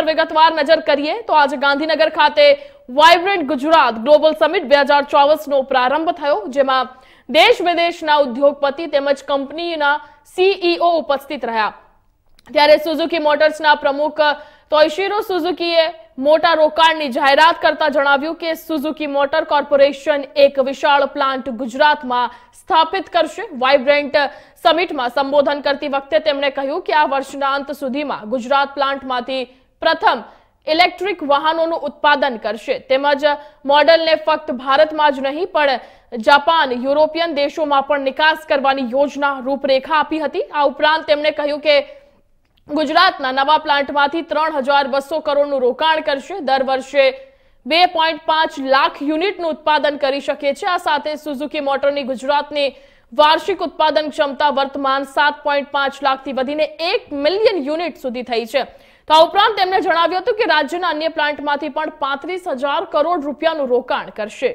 પર વિગતવાર નજર કરીએ તો આજે ગાંધીનગર ખાતે વાઇબ્રન્ટ ગુજરાત ગ્લોબલ સમિટ બે હજાર ચોવીસનો પ્રારંભ થયો જેમાં દેશ વિદેશના ઉદ્યોગપતિ તેમજ કંપનીના સીઈઓ e ઉપસ્થિત રહ્યા ત્યારે સુઝુકી મોટર્સના પ્રમુખ તોયશીરો સુઝુકીએ મોટા રોકાણની જાહેરાત કરતા જણાવ્યું કે સુઝુકી મોટર કોર્પોરેશન એક વિશાળ પ્લાન્ટ ગુજરાતમાં સ્થાપિત કરશે વાઇબ્રન્ટ સમિટમાં સંબોધન કરતી વખતે તેમણે કહ્યું કે આ વર્ષના અંત સુધીમાં ગુજરાત પ્લાન્ટમાંથી પ્રથમ ઇલેક્ટ્રિક વાહનોનું ઉત્પાદન કરશે તેમજ મોડલને ફક્ત ભારતમાં જ નહીં પણ જાપાન યુરોપિયન દેશોમાં પણ નિકાસ કરવાની યોજના રૂપરેખા આપી હતી આ ઉપરાંત તેમણે કહ્યું કે ગુજરાતના નવા પ્લાન્ટમાંથી ત્રણ હજાર બસો કરોડનું રોકાણ કરશે દર વર્ષે બે પોઈન્ટ પાંચ લાખ યુનિટનું ઉત્પાદન કરી શકે છે આ સાથે સુઝુકી મોટરની ગુજરાતની વાર્ષિક ઉત્પાદન ક્ષમતા વર્તમાન સાત પોઈન્ટ પાંચ લાખથી વધીને એક મિલિયન યુનિટ સુધી થઈ છે તો આ ઉપરાંત તેમણે જણાવ્યું હતું કે રાજ્યના અન્ય પ્લાન્ટમાંથી પણ પાંત્રીસ હજાર કરોડ રૂપિયાનું રોકાણ કરશે